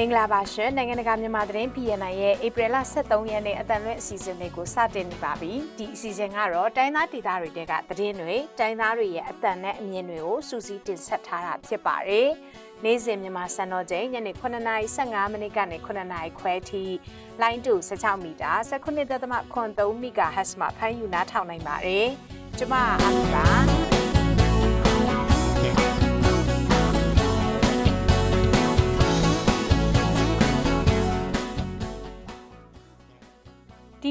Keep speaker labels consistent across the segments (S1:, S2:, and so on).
S1: မင်္ဂလာပါရှင်နိုင်ငံတကာမြန်မာသတင်း PNN ရဲ့ April 23ရက်နေ့အတန်လွင့်အစီအစဉ်လေးကိုစတင်နေပါပြီဒီအစီအစဉ်ကတော့တိုင်းသားဒေသတွေတဲကသတင်းတွေတိုင်းသားတွေရဲ့အတန်နဲ့အမြင်တွေကိုစူးစီးတင်ဆက်ထားတာဖြစ်ပါတယ်နေ့စဉ်မြန်မာစံတော်ချိန်ညနေ9:55မိနစ်ကနေ9:00ခွဲထိလိုင်းတူ16မီတာ19.3 MHz မှာဖမ်းယူနားထောင်နိုင်ပါတယ်ကျွန်မအားလုံးပါ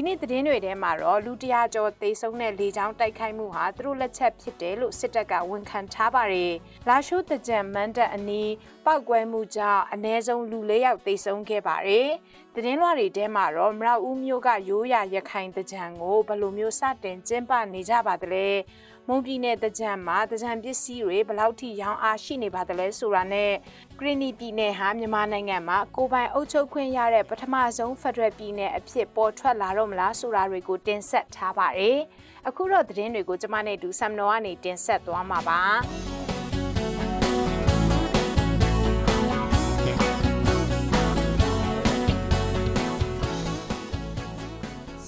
S1: ဒီနေ့သတင်းတွေထဲမှာတော့လူတရာကျော်သေဆုံးတဲ့လေကြောင်းတိုက်ခိုက်မှုဟာသူတို့လက်ချက်ဖြစ်တယ်လို့စစ်တပ်ကဝန်ခံထားပါတယ်။လာရှိုးတကြံမန်တပ်အနီးပောက်ကွဲမှုကြောင့်အ ਨੇ စုံလူ၄ယောက်သေဆုံးခဲ့ပါတယ်။သတင်းလွှာတွေထဲမှာတော့မရောက်ဦးမျိုးကရိုးရာရခိုင်တကြံကိုဘယ်လိုမျိုးစတင်ကျင်းပနေကြပါသလဲ။မုံပြည်နယ်တကြံမှာတကြံပစ္စည်းတွေဘလောက်ထိရောင်းအားရှိနေပါသလဲဆိုတာနဲ့ဂရင်းနီပြည်နယ်ဟာမြန်မာနိုင်ငံမှာကိုပိုင်အုပ်ချုပ်ခွင့်ရတဲ့ပထမဆုံးဖက်ဒရယ်ပြည်နယ်အဖြစ်ပေါ်ထွက်လာတော့မလားဆိုတာတွေကိုတင်ဆက်ထားပါတယ်။အခုတော့သတင်းတွေကိုကျွန်မနဲ့အတူဆမ်နော်ကနေတင်ဆက်သွားမှာပါ။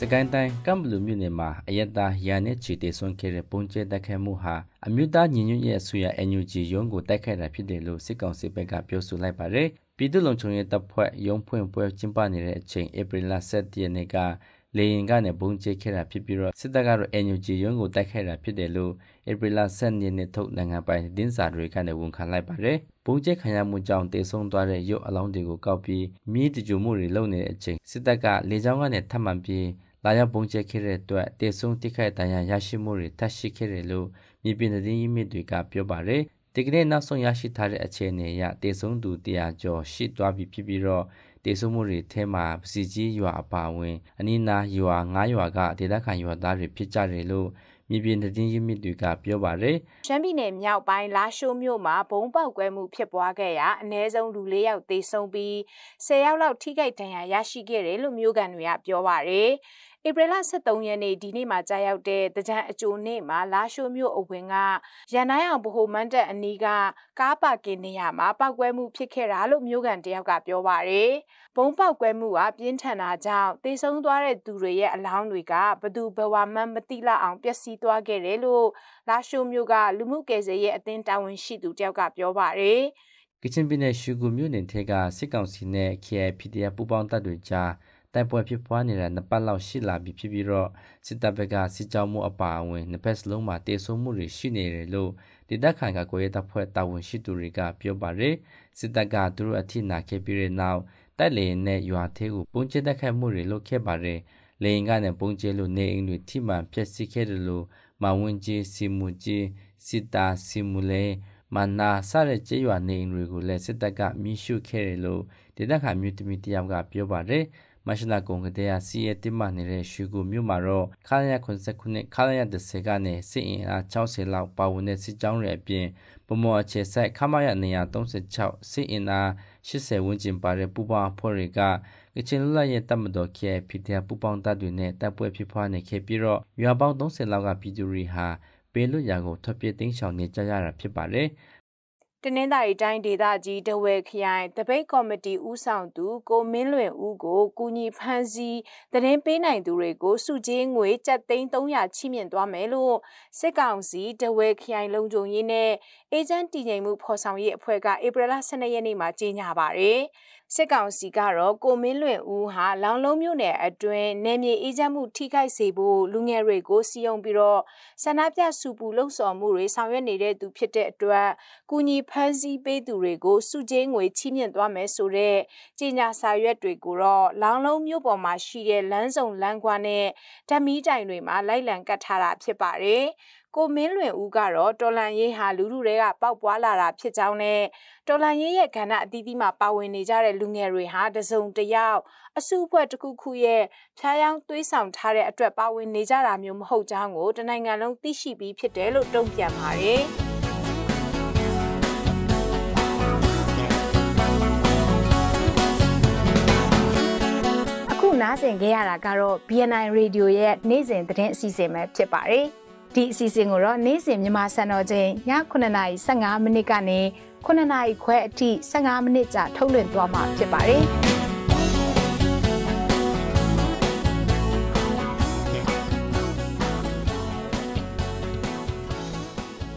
S2: စကိုင်းတိုင်းကမ်ဘလူမြို့နယ်မှာအယက်သားရာနဲ့ချီတေဆွန်ခဲ့တဲ့ပုံကျဲတိုက်ခိုက်မှုဟာအမျိုးသားညီညွတ်ရေးအစိုးရ NUG ရုံးကိုတိုက်ခိုက်တာဖြစ်တယ်လို့စစ်ကောင်စီဘက်က ပြောဆိုလိုက်ပါတယ်။ပြည်သူ့လုံခြုံရေးတပ်ဖွဲ့ရုံးဖွင့်ပွဲကျင်းပနေတဲ့အချိန်ဧပြီလ17ရက်နေ့ကလေရင်ကနေပုံကျဲခဲ့တာဖြစ်ပြီးတော့စစ်တပ်ကတော့ NUG ရုံးကိုတိုက်ခိုက်တာဖြစ်တယ်လို့ဧပြီလ17ရက်နေ့ထုတ်နိုင်ငံပိုင်သတင်းစာတွေကနေဝန်ခံလိုက်ပါတယ်။ပုံကျဲခံရမှုကြောင့်တေဆုံးသွားတဲ့ရုပ်အလောင်းတွေကိုကောက်ပြီးမြေတကြိုမှုတွေလုပ်နေတဲ့အချိန်စစ်တပ်က လေကြောင်းကနေထပ်မံပြီးလာရောက်ပုံကျဲခဲ့တဲ့အတွက်တေဆုံးတိခိုက်ဒဏ်ရာရရှိမှုတွေထပ်ရှိခဲ့တယ်လို့မြေပြင်သတင်းရင်းမြစ်တွေကပြောပါတယ်။ဒီကနေ့နောက်ဆုံးရရှိထားတဲ့အခြေအနေအရတေဆုံးသူ100ကျော်ရှိသွားပြီဖြစ်ပြီးတော့တေဆုံးမှုတွေထဲမှာပစီကြီးရွာအပါဝင်အနီးနားရွာ9ရွာကဒေသခံရွာသားတွေဖြစ်ကြတယ်လို့မြေပြင်သတင်းရင်းမြစ်တွေကပြောပါတယ်
S1: ။ရှမ်းပြည်နယ်မြောက်ပိုင်းလာရှိုးမြို့မှာဘုံပေါက်ကွဲမှုဖြစ်ပွားခဲ့ရာအ ਨੇ ဆုံးလူ၄ယောက်သေဆုံးပြီး၁၀ယောက်လောက်ထိခိုက်ဒဏ်ရာရရှိခဲ့တယ်လို့မြို့ကန်တွေကပြောပါတယ်။ဧပြီလ23ရက်နေ့ဒီနေ့မှာကြာရောက်တဲ့တကြံအကျိုးနေ့မှာလာရှိုးမြို့အဝင်ကရန်နိုင်အောင်ဗဟိုမန်တက်အနီးကကားပါကင်နေရာမှာပောက်ကွဲမှုဖြစ်ခဲ့တာလို့မြို့ကန်တယောက်ကပြောပါရယ်ဘုံပောက်ကွဲမှုကပြင်းထန်တာကြောင့်တေဆုံးသွားတဲ့သူတွေရဲ့အလောင်းတွေကဘသူဘဝမှန်းမသိလောက်အောင်ပျက်စီးသွားခဲ့တယ်လို့လာရှိုးမြို့ကလူမှုကယ်ဆယ်ရေးအသင်းတာဝန်ရှိသူတယောက်ကပြောပါရယ်
S2: ကချင်ပြည်နယ်ရှူဂူမြို့နယ်ထဲကစစ်ကောင်စီနဲ့ KPDF ပူးပေါင်းတပ်တွေကြားတိုက်ပွဲဖြစ်ပွားနေတာနှစ်ပတ်လောက်ရှိလာပြီဖြစ်ပြီးတော့စစ်တပ်ဘက်ကစစ်ကြောမှုအပါအဝင်နှစ်ဖက်စလုံးမှာတေဆုံမှုတွေရှိနေတယ်လို့ဒေသခံကကိုရဲတပ်ဖွဲ့တာဝန်ရှိသူတွေက ပြောပါတယ်စစ်တပ်ကသူတို့အထိနာခဲ့ပြီးတဲ့နောက်တိုက်လေနဲ့ရွာသေးကိုပုံကျတက်ခတ်မှုတွေလုပ်ခဲ့ပါတယ်လေရင်ကနေပုံကျလို့နေအိမ်တွေထိမှန်ဖျက်ဆီးခဲ့တယ်လို့မဝင်းကြီးစီမူကြီးစစ်တာစီမူလဲမနာစတဲ့ကြေးရွာနေအိမ်တွေကိုလည်းစစ်တပ်ကမိရှုခဲ့တယ်လို့ဒေသခံမြို့တမီတယောက်ကပြောပါတယ်။မရှိနာကုံကတဲ့ရစီရဲ့တင်မှနေတဲ့ရွှေကူမြို့မှာတော့ခါရ89ခါရ30ကနေစစ်အင်အား60လောက်ပါဝင်တဲ့စစ်ကြောင်းတွေအပြင်ဗမော်အခြေဆိုင်ခမရနေရာ36စစ်အင်အား80ဝန်းကျင်ပါတဲ့ပူပေါင်းအဖွဲ့တွေကကချင်လူလာရဲ့တပ်မတော် KFPDF ပူပေါင်းတပ်တွေနဲ့တပ်ပွဲဖြစ်ပွားနေခဲ့ပြီးတော့ရွာပေါင်း30လောက်ကပြည်သူတွေဟာပေလွတ်ရာကိုထွက်ပြေးတိမ်းရှောင်နေကြရတာဖြစ်ပါတယ်။
S1: တနင်္သာရီတိုင်းဒေသကြီးတဝဲခရိုင်တပိတ်ကော်မတီဦးဆောင်သူကိုမင်းလွင်ဦးကိုကူညီဖမ်းဆီးသတင်းပေးနိုင်သူတွေကိုစုချင်းငွေကျပ်သိန်း300ချိမြင့်သွားမယ်လို့စစ်ကောင်စီတဝဲခရိုင်လုံခြုံရေးနဲ့အေဂျင့်တည်ငြိမ်မှုဖော်ဆောင်ရေးအဖွဲ့ကဧပြီလ12ရက်နေ့မှာကြေညာပါတယ်။စစ်ကောင်စီကတော့ကိုမင်းလွင်ဦးဟာလောင်လုံးမြို့နယ်အတွင်းနယ်မြေအေးချမ်းမှုထိခိုက်စေဖို့လူငယ်တွေကိုစီယုံပြီးတော့ဆန္ဒပြစုပူလှုပ်ဆော်မှုတွေဆောင်ရွက်နေတဲ့သူဖြစ်တဲ့အတွက်ကုညီဖမ်းဆီးပေးသူတွေကိုစုချင်းငွေချီးမြှင့်သွားမယ်ဆိုတဲ့ကြေညာစာရွက်တွေကိုတော့လောင်လုံးမြို့ပေါ်မှာရှိတဲ့လမ်းစုံလမ်းခွာနဲ့ဓာမီတိုင်တွေမှာလိုက်လံကတ်ထားတာဖြစ်ပါတယ်။ကိုမင်းလွင်ဦးကတော့တော်လန်ရေးဟာလူလူတွေကပေါက်ပွားလာတာဖြစ်ကြောင်းနဲ့တော်လန်ရေးရဲ့ကဏ္ဍအသီးသီးမှာပါဝင်နေကြတဲ့လူငယ်တွေဟာတစုံတယောက်အစုအဖွဲ့တစ်ခုခုရဲ့ဖြားယောင်းသွေးဆောင်ထားတဲ့အတွက်ပါဝင်နေကြတာမျိုးမဟုတ်ကြောင်းကိုတနိုင်ငံလုံးသိရှိပြီးဖြစ်တယ်လို့တုံ့ပြန်ပါတယ်။နားဆင်ခဲ့ရတာကတော့ BNI Radio ရဲ့နေ့စဉ်သတင်းအစီအစဉ်ပဲဖြစ်ပါတယ်။ဒီအစီအစဉ်ကိုတော့နေ့စဉ်မြန်မာစံတော်ချိန်ည9:15မိနစ်ကနေ9:00နာရီခွဲအထိ15မိနစ်ကြာထုတ်လွှင့်သွားမှာဖြစ်ပါတယ်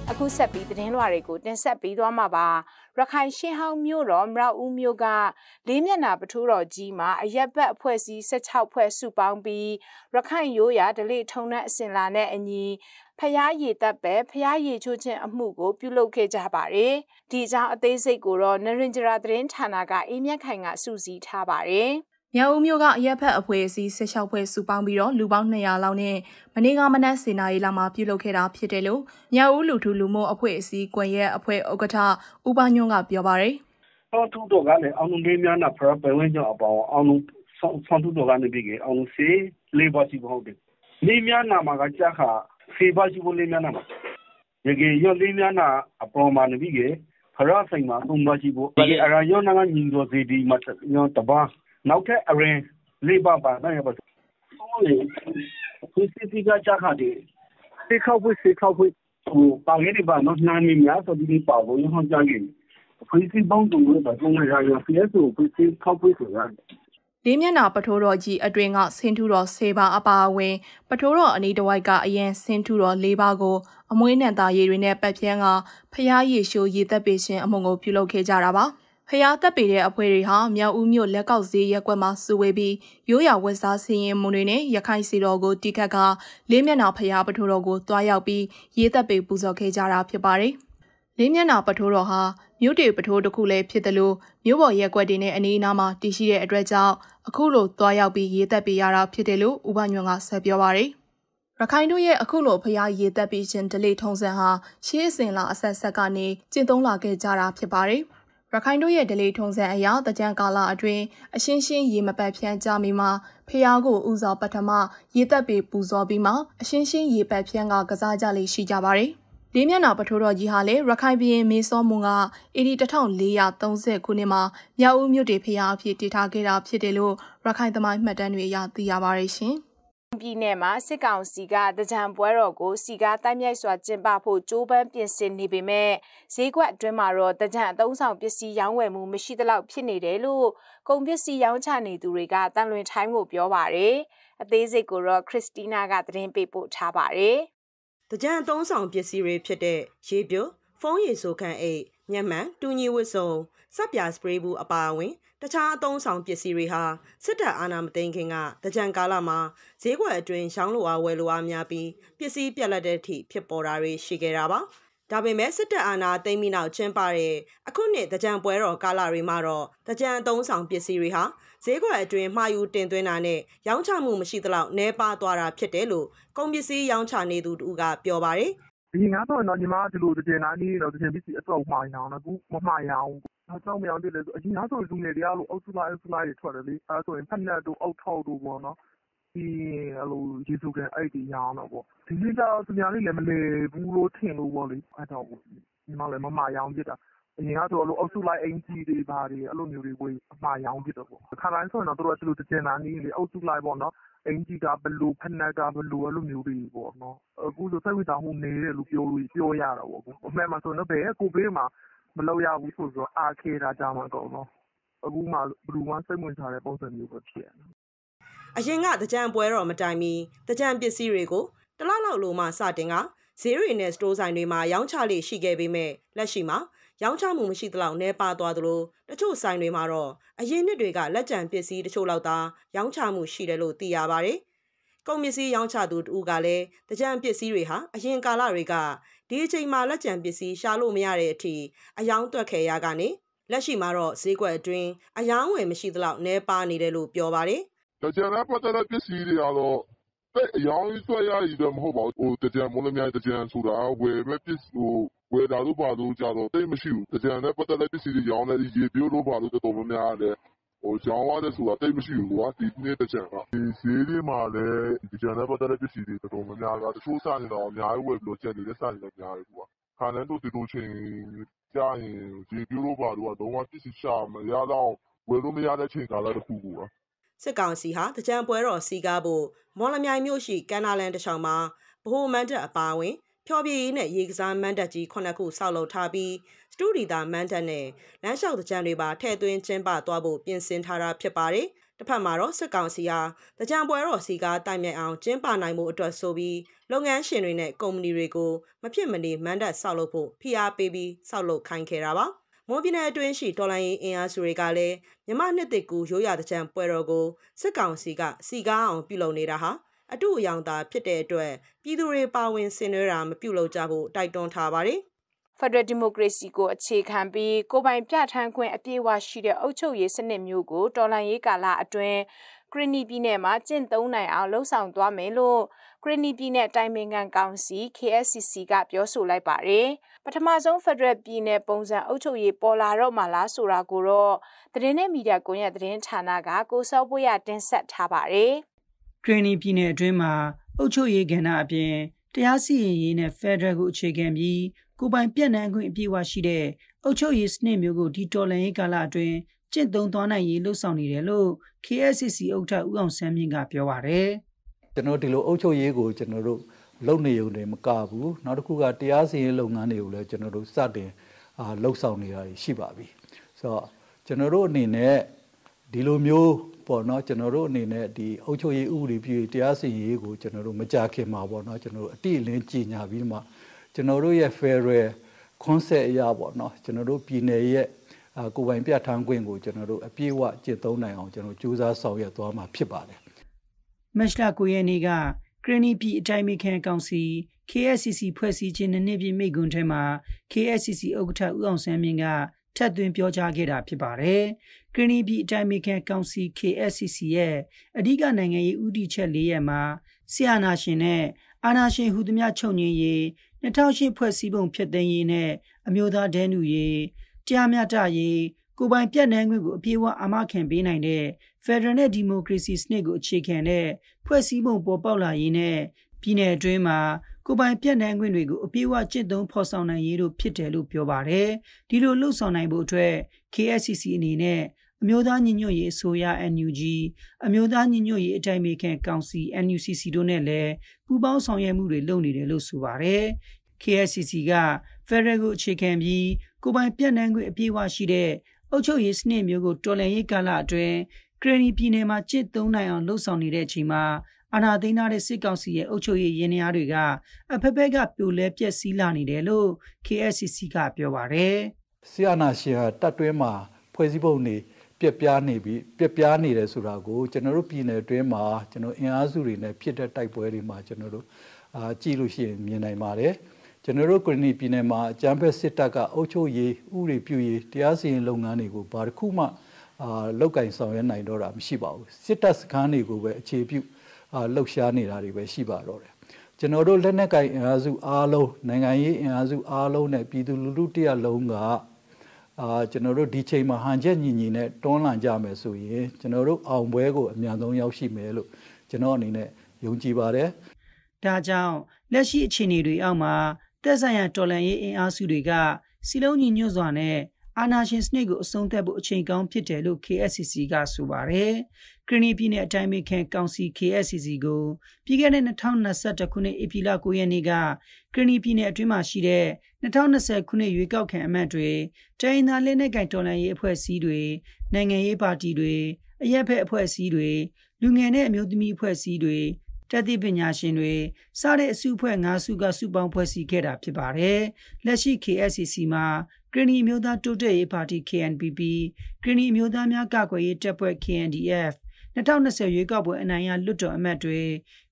S1: အခုဆက်ပြီးသတင်းလွှာတွေကိုတင်ဆက်ပေးသွားမှာပါရခိုင်ရှင်းဟောင်းမြို့တော်မရောက်ဦးမြို့ကလေးမျက်နာပထိုးတော်ကြီးမှာအရက်ဘက်အဖွဲ့အစည်း16ဖွဲ့စုပေါင်းပြီးရခိုင်ရိုးရာဒလိထုံနှက်အစင်လာနဲ့အညီဖျားရည်တပ်ပဲဖျားရည်ချိုးခြင်းအမှုကိုပြုလုပ်ခဲ့ကြပါတယ်။ဒီအကြောင်းအသေးစိတ်ကိုတော့နရင်ဂျရာသတင်းဌာနကအေးမြတ်ခိုင်ကစူးစီးထားပါတယ်
S3: ။မြောက်ဦးမြို့ကအရက်ဖက်အဖွဲ့အစည်း16ဖွဲ့စုပေါင်းပြီးတော့လူပေါင်း200လောက်နဲ့မနေ့ကမနက်စေနာရီလာမှာပြုလုပ်ခဲ့တာဖြစ်တယ်လို့မြောက်ဦးလူထုလူမှုအဖွဲ့အစည်းကွန်ရက်အဖွဲ့ဥက္ကဋ္ဌဦးပညွန့်ကပြောပါတယ်
S4: ။အော်ထုတော်ကလည်းအောင်လုံးလေးများနာဖရပယ်ဝင်းကျော်အပေါင်းအောင်လုံးဆောင်ထုတော်ကနေပြီးကအောင်စေလေးပါစီပေါ့တယ်။လေးများနာမှာကကြားခါဖေဘာရှိဖို့လေးများနာမှာငကေရော့လေးများနာအပေါ်မှာနပြီကေဖရဆိုင်မှာသုံးပါရှိဖို့ဒီအရာရော့နာကညင်တော်စီဒီမှာညောတပါနောက်ထပ်အရင်လေးပါပါနိုင်ပါဆုံးလေသူစီစီကချခါဒီစေခောက်ဖွေးစေခောက်ဖွေးဟိုပါငယ်ဒီပါနော်နာမည်များဆိုဒီပါဖို့ရဟောကြကြီးဖွေးစီပေါင်းတုံးလို့ပါဆုံးရရာ CS ကိုဖွေးစီခောက်ဖွေးဆိုတာ
S3: လေးမျက်နှာပထိုးတော်ကြီးအတွင်ကဆင်းထူတော်ဆေးပါအပါအဝင် ပထိုးတော်အနီးတစ်ဝိုက်ကအရင်ဆင်းထူတော်လေးပါကိုအမွေးနံသားရည်တွေနဲ့ပတ်ဖြန်းကဖျားရည်ရှိုးရည်သက်ပေရှင်အမုံကိုပြုလုပ်ခဲ့ကြတာပါဖျားသက်ပေတဲ့အဖွဲတွေဟာမြောက်ဦးမြို့လက်ကောက်ဈေးရက်ကွက်မှာစုဝေးပြီးရိုးရာဝက်စားဆင်းရင်မွန်တွေနဲ့ရခိုင်စီတော်ကိုတီးခတ်ကလေးမျက်နှာဖျားပထိုးတော်ကိုတွားရောက်ပြီးရည်သက်ပေပူဇော်ခဲ့ကြတာဖြစ်ပါတယ်။လေးမျက်နှာပထိုးတော်ဟာမြို့တွေပထိုးတစ်ခုလည်းဖြစ်တယ်လို့မြို့ပေါ်ရက်ွက်တွေနဲ့အနီးအနားမှာတည်ရှိတဲ့အတွက်ကြောင့်အခုလိုသွားရောက်ပြီးရေးသက်ပေးရတာဖြစ်တယ်လို့ဥပညွန့်ကဆက်ပြောပါရယ်ရခိုင်တို့ရဲ့အခုလိုဖျားရေးသက်ပြီးခြင်းဒလိထုံးစံဟာရှေးအစဉ်လာအဆက်ဆက်ကနေကျင့်သုံးလာခဲ့ကြတာဖြစ်ပါတယ်ရခိုင်တို့ရဲ့ဒလေထုံစံအရာတကြံကာလအတွင်းအရှင်းရှင်းရေမပတ်ဖြန်းကြမိမှာဖျားကိုဥစွာပထမရေတက်ပေပူဇော်ပြီးမှအရှင်းရှင်းရေပတ်ဖြန်းကကစားကြလေရှိကြပါတယ်။လေးမျက်နှာပထိုးတော်ကြီးဟာလည်းရခိုင်ပြည်မေစောမွန်က AD 1430ခုနှစ်မှာမြောက်ဦးမြို့တေဖျားအဖြစ်တည်ထားခဲ့တာဖြစ်တယ်လို့ရခိုင်သမိုင်းမှတ်တမ်းတွေအရသိရပါတယ်ရှင်
S1: ။ပြည်နယ်မှာစစ်ကောင်စီကတကြံပွဲတော်ကိုစီကားတိုက်မြိုက်စွာကျင်းပဖို့ကြိုးပမ်းပြင်ဆင်နေပေမဲ့ဈေးကွက်အတွင်းမှာတော့တကြံအသုံးဆောင်ပစ္စည်းရောင်းဝယ်မှုမရှိသလောက်ဖြစ်နေတယ်လို့ကုန်ပစ္စည်းရောင်းချနေသူတွေကတန်လွင်ထိုင်းကိုပြောပါရယ်အသေးစိတ်ကိုတော့ခရစ်စတီးနားကသတင်းပေးပို့ထားပါရယ်
S5: တကြံအသုံးဆောင်ပစ္စည်းတွေဖြစ်တဲ့ရေပြိုဖုံးရည်ဆိုခန့်အိတ်ညမှန်တူညီဝတ်စုံစက်ပြာစပရေးဘူးအပါအဝင်တခြားအသုံးဆောင်ပစ္စည်းတွေဟာစစ်တပ်အာဏာမသိမ်းခင်ကတကြံကာလမှာဈေးကွက်အတွင်းရောင်းလိုအားဝယ်လိုအားများပြီးပစ္စည်းပြက်လက်တဲ့အထိဖြစ်ပေါ်တာတွေရှိခဲ့တာပါဒါပေမဲ့စစ်တပ်အာဏာသိမ်းပြီးနောက်ကျင်းပတဲ့အခုနှစ်တကြံပွဲတော်ကာလတွေမှာတော့တကြံအသုံးဆောင်ပစ္စည်းတွေဟာဈေးကွက်အတွင်းမှာယူတင်သွင်းတာနဲ့ရောင်းချမှုမရှိသလောက်နှဲပါသွားတာဖြစ်တယ်လို့ကုန်ပစ္စည်းရောင်းချနေသူတူကပြောပါတယ်
S3: ။ဒီငါတော့တော့ညီမဒီလိုတကြံသားလေးတော့တကြံပစ္စည်းအတော့မှားရအောင်တော့ဘူးမမှားရအောင်အကြောင်းမရောက်တယ်လေအရင်ကဆိုလူငယ်တွေကလို့အောက်ဆူလာအောက်ဆူလာတွေထွက်တယ်လေအဲဆိုရင်ဖက်နက်တို့အောက်ထောက်တို့ပေါ့နော်။အေးအဲ့လိုရေစုကန်အဲ့ဒီရောင်းတော့ပေါ့ဒီနေ့ကျတော့သူများလေးလည်းမလဲဘူးလို့ထင်လို့ပေါ့လေအဲ့တော့ညီမလည်းမမရောင်းပြတာအရင်ကတော့လို့အောက်စုလိုက်အင်ကြီးတွေဘာတွေအဲ့လိုမျိုးတွေဝေးအမှားရောင်းပြတော့ပေါ့ခါတိုင်းဆိုရင်တော့တို့ကသူတို့တကျင်သားနေလေအောက်စုလိုက်ပေါ့နော်အင်ကြီးကဘလူဖနက်ကဘလူအဲ့လိုမျိုးတွေပေါ့နော်အခုဆိုစိတ်ဝင်စားမှုနေတယ်လို့ပြောလို့ပြောရတာပေါ့အခုအမှန်မှဆိုတော့ဘယ်ကိုပေးမှာမလောက်ရဘူးဆိုတော့အာခေတာကြမှာတော့နော်အခုမှဘလူဝမ်းစိတ်ဝင်စားတဲ့ပုံစံမျိုးပဲဖြစ်ရတယ်
S5: အရင်ကတကြံပွဲတော့မတိုင်မီတကြံပစ္စည်းတွေကိုတလလောက်လိုမှစတင်ကဈေးတွေနဲ့စတိုးဆိုင်တွေမှာရောင်းချလေရှိခဲ့ပေမဲ့လက်ရှိမှာရောင်းချမှုမရှိသလောက်နှဲပါသွားသလိုတချို့ဆိုင်တွေမှာတော့အရင်နှစ်တွေက လက်ကျန်ပစ္စည်းတချို့လောက်သာရောင်းချမှုရှိတယ်လို့သိရပါတယ်။ကုန်ပစ္စည်းရောင်းချသူတူကလည်းတကြံပစ္စည်းတွေဟာအရင်ကာလတွေကဒီအချိန်မှာလက်ကျန်ပစ္စည်းရှာလို့မရတဲ့အထိအယောင်းတွက်ခဲရကနေလက်ရှိမှာတော့ဈေးကွက်အတွင်းအယောင်းဝယ်မရှိသလောက်နှဲပါနေတယ်လို့ပြောပါတယ်။သင်္ကြန်နဲ့ပတ်သက်တဲ့ပစ္စည်းတွေကတော့
S3: သိပ်အရောင်းကြီးဆွဲရကြီးတော့မဟုတ်ပါဘူး။သင်္ကြန်မိုးလင်းမြိုင်သင်္ကြန်ဆိုတာဝယ်မယ့်ဝယ်တာတို့ဘာတို့ကျတော့သိပ်မရှိဘူး။သင်္ကြန်နဲ့ပတ်သက်တဲ့ပစ္စည်းတွေရောင်းတဲ့ရေဖြိုးတို့ဘာတို့တော်တော်များများကလည်းရောင်းရတယ်ဆိုတာသိပ်မရှိဘူးဒီနှစ်သင်္ကြန်က။ဈေးတွေမှာလည်းသင်္ကြန်နဲ့ပတ်သက်တဲ့ပစ္စည်းတွေတော်တော်များများကတချို့ဆိုင်တွေတောင်အများကြီးဝယ်ပြီးတော့ကျန်နေတဲ့ဆိုင်တွေလည်းအများကြီး။ခါတိုင်းဆိုဒီလိုအချိန်ကျရင်ရေဖြိုးတို့ဘာတို့ကလုံးဝပစ္စည်းရှာမရလောက်အောင်ဝယ်လို့မရတဲ့အချိန်ကာလတခုကိုပါ
S5: စစ်ကောင်စီဟာတကြံပွဲတော်စီကားဖို့မော်လမြိုင်မြို့ရှိကန်နာလန်တချောင်းမှာဗဟိုမန်တပ်အပါအဝင်ဖျော်ဖြေရေးနဲ့ရေကစားမန်တပ်ကြီးခုနှစ်ခုဆောက်လုပ်ထားပြီးစတူဒီတာမန်တပ်နဲ့လမ်းလျှောက်တကြံတွေပါထည့်သွင်းကျင်းပသွားဖို့ပြင်ဆင်ထားတာဖြစ်ပါတယ်။တစ်ဖက်မှာတော့စစ်ကောင်စီဟာတကြံပွဲတော်စီကားတိုင်မြန်အောင်ကျင်းပနိုင်မှုအတွက်ဆိုပြီး လုပ်ငန်းရှင်တွေနဲ့ကုမ္ပဏီတွေကိုမဖြစ်မနေမန်တပ်ဆောက်လုပ်ဖို့ဖိအားပေးပြီးဆောက်လုပ်ခိုင်းခဲ့တာပါ။မွန်ပြည်နယ်အတွင်းရှိတော်လိုင်းရင်အင်အားစုတွေကလည်းမြမနှစ်တစ်ကူရိုးရာတကြံပွဲတော်ကိုစစ်ကောင်စီကစီကားအောင် ပြုလုပ်နေတာဟာအတူအယောင်သာ ဖြစ်တဲ့အတွက်ပြည်သူတွေပါဝင်ဆင်နွှဲတာမပြုလုပ်ကြဖို့တိုက်တွန်းထားပါတယ်ဖက်ဒရယ်ဒီမိုကရေစီကိုအခြေခံပြီးကိုပိုင်ပြဋ္ဌာန်းခွင့်အပြည့်အဝရှိတဲ့အုပ်
S1: ချုပ်ရေးစနစ်မျိုးကိုတော်လှန်ရေးကာလအတွင်းကရနီပြည်နယ်မှာကျင့်သုံးနိုင်အောင်လှုံ့ဆော်သွားမယ်လို့ကရနီပြည်နယ်တိုင်ပင်ခံကောင်စီ KSCC ကပြောဆိုလိုက်ပါတယ်။ပထမဆုံးဖက်ဒရယ်ပြည်နယ်ပုံစံအုပ်ချုပ်ရေးပေါ်လာတော့မှလားဆိုတာကိုတော့သတင်းနဲ့မီဒီယာကွန်ရက်သတင်းဌာနကကိုစောပွေရတင်ဆက်ထားပါတယ်
S6: ။ကရနီပြည်နယ်အတွင်းမှာအုပ်ချုပ်ရေးကဏ္ဍအပြင်တရားစီရင်ရေးနဲ့ဖက်ဒရယ်ကိုအခြေခံပြီးကိုပိုင်ပြန့်နှံ့ခွင့်အပြည့်အဝရှိတဲ့အုပ်ချုပ်ရေးစနစ်မျိုးကိုဒီတော်လှန်ရေးကာလအတွင်းကျင့်သုံးသွားနိုင်ရေးလှုံ့ဆော်နေတယ်လို့ KSCC ဥက္ကဋ္ဌဦးအောင်ဆန်းမြင့်ကပြောပါရယ်
S4: ကျွန်တော်ဒီလိုအုပ်ချုပ်ရေးကိုကျွန်တော်တို့လုပ်နေုံတွေမကဘူးနောက်တစ်ခုကတရားစီရင်လုပ်ငန်းတွေကိုလည်းကျွန်တော်တို့စတင်အာလှုပ်ဆောင်နေတာရှိပါပြီဆိုတော့ကျွန်တော်တို့အနေနဲ့ဒီလိုမျိုးပေါ့နော်ကျွန်တော်တို့အနေနဲ့ဒီအုပ်ချုပ်ရေးဥပဒေပြည်တရားစီရင်ရေးကိုကျွန်တော်တို့မကြခင်မှာပေါ့နော်ကျွန်တော်တို့အတိအလင်းကြီးညာပြီးမှကျွန်တော်တို့ရဲ့ federal concept အရာပေါ့နော်ကျွန်တော်တို့ပြည်နယ်ရဲ့ကိုယ်ပိုင်ပြဋ္ဌာန်းခွင့်ကိုကျွန်တော်တို့အပြည့်အဝကျင့်သုံးနိုင်အောင်ကျွန်တော်စူးစမ်းဆောင်ရွက်သွားမှာဖြစ်ပါတယ်
S6: ။မက်လာကိုရနေကကရနီပြည်အတိုင်းအမခံကောင်စီ KSCC ဖွဲ့စည်းခြင်းနှစ်နှစ်ပြည့်မိကွန်းထဲမှာ KSCC ဥက္ကဋ္ဌဦးအောင်ဆန်းမြင့်ကထပ်သွင်းပြောကြားခဲ့တာဖြစ်ပါတယ်။ကရနီပြည်အတိုင်းအမခံကောင်စီ KSCC ရဲ့အဓိကနိုင်ငံရေးဦးတည်ချက်၄ရပ်မှာဆီယနာရှင်နဲ့အာနာရှင်ဟူသမျှချုပ်ငြင်းရေး2008ဖွဲ့စည်းပုံဖျက်သိမ်းရေးနဲ့အမျိုးသားဒဲနူရေးတရားမျှတရေးကိုပိုင်ပြတ်နှံခွင့်ကိုအပြည့်အဝအာမခံပေးနိုင်တဲ့ Federal နဲ့ Democracy စနစ်ကိုအခြေခံတဲ့ဖွဲ့စည်းပုံပေါ်ပေါက်လာရေးနဲ့ပြည်내အတွင်းမှာကိုပိုင်ပြတ်နှံခွင့်တွေကိုအပြည့်အဝကျင့်သုံးဖော်ဆောင်နိုင်ရေးတို့ဖြစ်တယ်လို့ပြောပါတယ်။ဒီလိုလှုပ်ဆောင်နိုင်ဖို့အတွက် KSCC အနေနဲ့အမျိုးသားညီညွတ်ရေးအစိုးရ NUG အမျိုးသားညီညွတ်ရေးအတိုင်းအမြခံကောင်စီ NUCC တို့နဲ့လည်းပူးပေါင်းဆောင်ရွက်မှုတွေလုပ်နေတယ်လို့ဆိုပါတယ်။ KSCC ကဖက်ဒရယ်ကိုအခြေခံပြီးကိုပိုင်ပြန့်နှံ့ခွင့်အပြည့်အဝရှိတဲ့အုပ်ချုပ်ရေးစနစ်မျိုးကိုတော်လှန်ရေးကာလအတွင်းခရီးပြည်နယ်မှာကျင့်သုံးနိုင်အောင်လှုံ့ဆော်နေတဲ့အချိန်မှာအာဏာသိမ်းထားတဲ့စစ်ကောင်စီရဲ့အုပ်ချုပ်ရေးရင်းနှီးတွေကအဖက်ဖက်က ပြိုလဲပျက်စီးလာနေတယ်လို့ KSCC ကပြောပါတယ်
S4: ။ဆီယနာရှင်ဟာတပ်တွင်းမှာဖွဲ့စည်းပုံတွေပြက်ပြားနေပြီပြက်ပြားနေတယ်ဆိုတာကိုကျွန်တော်တို့ပြည်နယ်တွင်းမှာကျွန်တော်အင်အားစုတွေနဲ့ဖြစ်တဲ့တိုက်ပွဲတွေမှာကျွန်တော်တို့အာကြည့်လို့ရှိရင်မြင်နိုင်ပါတယ်။ကျွန်တော်တို့ကရဏီပြည်နယ်မှာအကြမ်းဖက်စစ်တပ်ကအုပ်ချုပ်ရေးဥပဒေပြုရေးတရားစီရင်လုပ်ငန်းတွေကိုဘာတစ်ခုမှအာလောက်ကင်ဆောင်ရွက်နိုင်တော့တာမရှိပါဘူးစစ်တပ်စခန်းတွေကိုပဲအခြေပြုအာလှုပ်ရှားနေတာတွေပဲရှိပါတော့တယ်ကျွန်တော်တို့လက်နက်ကင်အင်အားစုအားလုံးနိုင်ငံရေးအင်အားစုအားလုံးနဲ့ပြည်သူလူထုတရလုံးကအာကျွန်တော်တို့ဒီချိန်မှာဟန်ချက်ညီညီနဲ့တွန်းလှန်ကြမယ်ဆိုရင်ကျွန်တော်တို့အောင်ပွဲကိုအမြန်ဆုံးရောက်ရှိမယ်လို့ကျွန်တော်အနေနဲ့
S6: ယုံကြည်ပါတယ်ဒါကြောင့်လက်ရှိအခြေအနေတွေအောက်မှာတက်ဆိုင်ရာတော်လှန်ရေးအင်အားစုတွေကစီလုံးညီညွတ်စွာနဲ့အာနာရှင်စနစ်ကိုအဆုံးသတ်ဖို့အချိန်ကောင်းဖြစ်တယ်လို့ KSCC ကဆိုပါတယ်။ကရနီပြည်နယ်အတိုင်းအမခံကောင်စီ KSCC ကိုပြီးခဲ့တဲ့2021ခုနှစ်ဧပြီလ9ရက်နေ့ကကရနီပြည်နယ်အတွင်းမှာရှိတဲ့2020ခုနှစ်ရွေးကောက်ခံအမတ်တွေတိုင်းသာလက်နက်ကင်တော်လှန်ရေးအဖွဲ့အစည်းတွေနိုင်ငံရေးပါတီတွေအရက်ဖက်အဖွဲ့အစည်းတွေလူငယ်နဲ့အမျိုးသမီးအဖွဲ့အစည်းတွေတက်သည့်ပညာရှင်တွေစတဲ့အစုအဖွဲ့၅စုကစုပေါင်းဖွဲ့စည်းခဲ့တာဖြစ်ပါတယ်။လက်ရှိ KSCC မှာကရင်နီမျိုးသားတိုးတက်ရေးပါတီ KNPP ကရင်နီမျိုးသားများကကွယ်ရေးတပ်ဖွဲ့ KNDF 2020ရွေးကောက်ပွဲအနိုင်ရလွတ်တော်အမတ်တွေ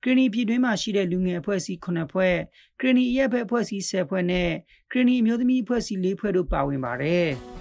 S6: ကရင်နီပြည်တွင်းမှာရှိတဲ့လူငယ်အဖွဲ့အစည်း9ဖွဲ့ကရင်နီရဲ့ဘက်အဖွဲ့အစည်း10ဖွဲ့နဲ့ကရင်နီမျိုးသမီးအဖွဲ့အစည်း4ဖွဲ့တို့ပါဝင်ပါတယ်။